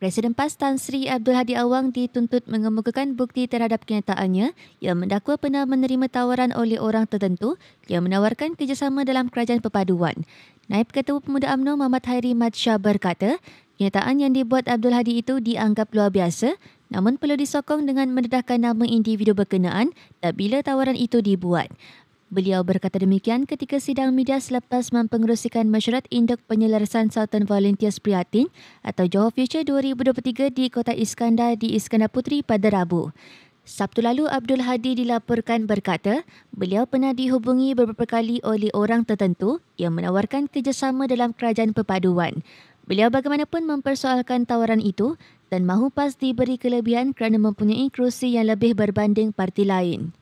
Presiden PAS Tan Sri Abdul Hadi Awang dituntut mengemukakan bukti terhadap kenyataannya yang mendakwa pernah menerima tawaran oleh orang tertentu yang menawarkan kerjasama dalam kerajaan perpaduan. Naib Ketua Pemuda UMNO Muhammad Hairi Shah berkata, kenyataan yang dibuat Abdul Hadi itu dianggap luar biasa namun perlu disokong dengan mendedahkan nama individu berkenaan dan bila tawaran itu dibuat. Beliau berkata demikian ketika sidang media selepas mempengerusikan mesyuarat induk penyelarasan Southern Volunteers Priatin atau Johor Future 2023 di Kota Iskandar di Iskandar Putri pada Rabu. Sabtu lalu, Abdul Hadi dilaporkan berkata, beliau pernah dihubungi beberapa kali oleh orang tertentu yang menawarkan kerjasama dalam kerajaan perpaduan. Beliau bagaimanapun mempersoalkan tawaran itu dan mahu pasti diberi kelebihan kerana mempunyai kerusi yang lebih berbanding parti lain.